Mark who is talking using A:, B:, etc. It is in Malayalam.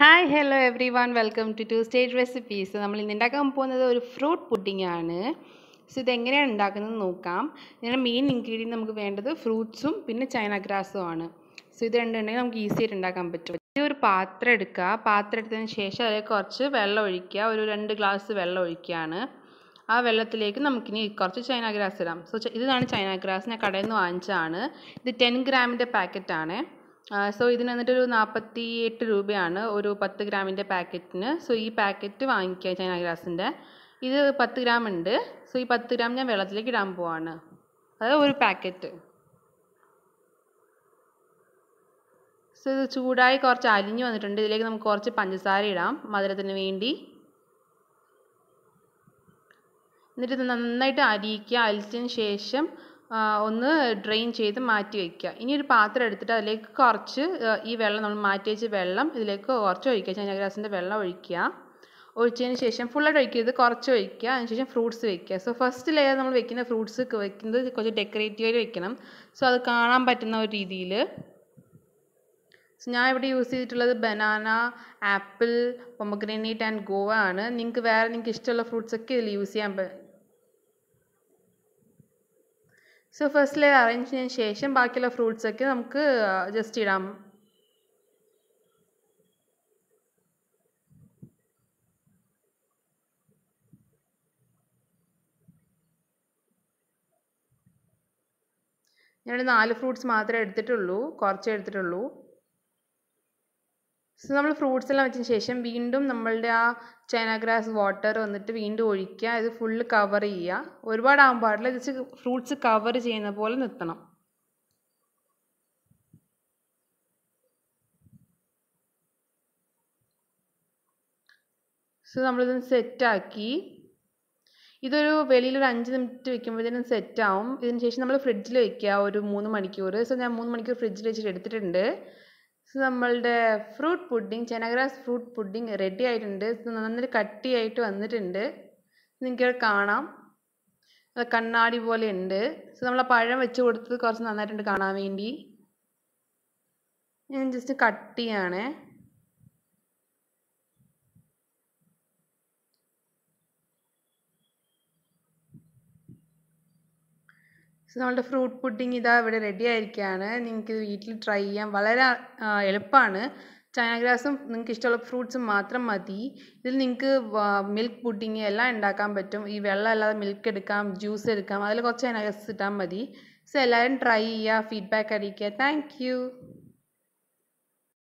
A: hi hello everyone welcome to to state recipes നമ്മൾ ഇന്ന് ഉണ്ടാക്കാൻ പോകുന്നത് ഒരു ഫ്രൂട്ട് പുഡിംഗ് ആണ് സോ ഇതെങ്ങനെയാണ് ഉണ്ടാക്കുന്നത് നോക്കാം ഇതിൻ്റെ മെയിൻ ഇൻഗ്രീഡിയൻറ്റ് നമുക്ക് വേണ്ടത് ഫ്രൂട്ട്സും പിന്നെ ചൈന ഗ്രാസും ആണ് സോ ഇത് രണ്ടുണ്ടെങ്കിൽ നമുക്ക് ഈസി ആയിട്ട് ഉണ്ടാക്കാൻ പറ്റും ഈ ഒരു പാത്രം എടുക്കുക പാത്രം എടുത്തതിന് ശേഷം അതിൽ കുറച്ച് വെള്ളം ഒഴിക്കുക ഒരു രണ്ട് ഗ്ലാസ് വെള്ളം ഒഴിക്കുകയാണ് ആ വെള്ളത്തിലേക്ക് നമുക്കിനി കുറച്ച് ചൈന ഗ്രാസ് ഇടാം സോ ഇതാണ് ചൈന ഗ്രാസ് ഞാൻ കടയിൽ നിന്ന് വാങ്ങിച്ചതാണ് ഇത് ടെൻ ഗ്രാമിൻ്റെ പാക്കറ്റാണ് സോ ഇതിന് ഒരു നാൽപ്പത്തി എട്ട് രൂപയാണ് ഒരു പത്ത് ഗ്രാമിൻ്റെ പാക്കറ്റിന് സോ ഈ പാക്കറ്റ് വാങ്ങിക്കുക ചൈന ഗ്രാസിൻ്റെ ഇത് പത്ത് ഗ്രാം ഉണ്ട് സോ ഈ പത്ത് ഗ്രാം ഞാൻ വെള്ളത്തിലേക്ക് ഇടാൻ പോവാണ് അത് ഒരു പാക്കറ്റ് സോ ഇത് ചൂടായി കുറച്ച് അലിഞ്ഞു വന്നിട്ടുണ്ട് ഇതിലേക്ക് നമുക്ക് കുറച്ച് പഞ്ചസാര ഇടാം മധുരത്തിന് വേണ്ടി എന്നിട്ട് ഇത് നന്നായിട്ട് അരിയിക്കുക അലിച്ചതിന് ശേഷം ഒന്ന് ഡ്രെയിൻ ചെയ്ത് മാറ്റി വയ്ക്കുക ഇനി ഒരു പാത്രം എടുത്തിട്ട് അതിലേക്ക് കുറച്ച് ഈ വെള്ളം നമ്മൾ മാറ്റി വെച്ച വെള്ളം ഇതിലേക്ക് കുറച്ച് ഒഴിക്കുക ഗ്രാസിൻ്റെ വെള്ളം ഒഴിക്കുക ഒഴിച്ചതിന് ശേഷം ഫുള്ളായിട്ട് ഒഴിക്കരുത് കുറച്ച് ഒഴിക്കുക അതിനുശേഷം ഫ്രൂട്ട്സ് വെക്കുക സോ ഫസ്റ്റ് ലെയർ നമ്മൾ വെക്കുന്ന ഫ്രൂട്ട്സ് വെക്കുന്നത് കുറച്ച് ഡെക്കറേറ്റീവായി വെക്കണം സോ അത് കാണാൻ പറ്റുന്ന ഒരു രീതിയിൽ സോ ഞാൻ ഇവിടെ യൂസ് ചെയ്തിട്ടുള്ളത് banana apple pomegranate and guava ആണ് നിങ്ങൾക്ക് വേറെ നിങ്ങൾക്ക് ഇഷ്ടമുള്ള ഫ്രൂട്ട്സൊക്കെ ഇതിൽ യൂസ് ചെയ്യാൻ സോ ഫസ്റ്റ് ലെയർ അറേഞ്ച് ചെയ്തതിന് ശേഷം ബാക്കിയുള്ള ഫ്രൂട്ട്സ് ഒക്കെ നമുക്ക് ജസ്റ്റ് ഇടാം ഞാനൊരു നാല് ഫ്രൂട്ട്സ് മാത്രമേ എടുത്തിട്ടുള്ളൂ കുറച്ചേ എടുത്തിട്ടുള്ളൂ സോ നമ്മൾ ഫ്രൂട്ട്സ് എല്ലാം വെച്ചതിന് ശേഷം വീണ്ടും നമ്മളുടെ ആ ഗ്രാസ് വാട്ടർ വന്നിട്ട് വീണ്ടും ഒഴിക്കുക ഇത് ഫുള്ള് കവർ ചെയ്യുക ഒരുപാടാകാൻ പാടില്ല ജസ്റ്റ് ഫ്രൂട്ട്സ് കവർ ചെയ്യുന്ന പോലെ നിർത്തണം സോ നമ്മളിതൊന്ന് സെറ്റാക്കി ഇതൊരു വെളിയിൽ ഒരു അഞ്ച് മിനിറ്റ് വെക്കുമ്പോഴത്തേനും സെറ്റാവും ഇതിന് ശേഷം നമ്മൾ ഫ്രിഡ്ജിൽ വെക്കുക ഒരു മൂന്ന് മണിക്കൂർ സോ ഞാൻ മൂന്ന് മണിക്കൂർ ഫ്രിഡ്ജിൽ വെച്ചിട്ട് എടുത്തിട്ടുണ്ട് സോ നമ്മളുടെ fruit pudding china grass fruit pudding ready ആയിട്ടുണ്ട് ഇത് നന്നായി കട്ടിയായിട്ട് വന്നിട്ടുണ്ട് നിങ്ങൾക്ക് കാണാം അത് കണ്ണാടി പോലെ ഉണ്ട് സോ നമ്മൾ പഴം വെച്ച് കൊടുത്തത് കുറച്ച് നന്നായിട്ടുണ്ട് കാണാൻ വേണ്ടി ഞാൻ ജസ്റ്റ് കട്ടിയാണേ സോ നമ്മളുടെ ഫ്രൂട്ട് പുഡിംഗ് ഇതാ ഇവിടെ റെഡി ആയിരിക്കുകയാണ് നിങ്ങൾക്ക് വീട്ടിൽ ട്രൈ ചെയ്യാം വളരെ എളുപ്പമാണ് ചൈനഗ്രാസും നിങ്ങൾക്ക് ഇഷ്ടമുള്ള ഫ്രൂട്ട്സും മാത്രം മതി ഇതിൽ നിങ്ങൾക്ക് മിൽക്ക് പുഡിംഗ് എല്ലാം ഉണ്ടാക്കാൻ പറ്റും ഈ വെള്ളം അല്ലാതെ മിൽക്ക് എടുക്കാം ജ്യൂസ് എടുക്കാം അതിൽ കുറച്ച് ചൈന ഗ്രാസ് ഇട്ടാൽ മതി സോ എല്ലാവരും ട്രൈ ചെയ്യുക ഫീഡ്ബാക്ക് അറിയിക്കുക താങ്ക്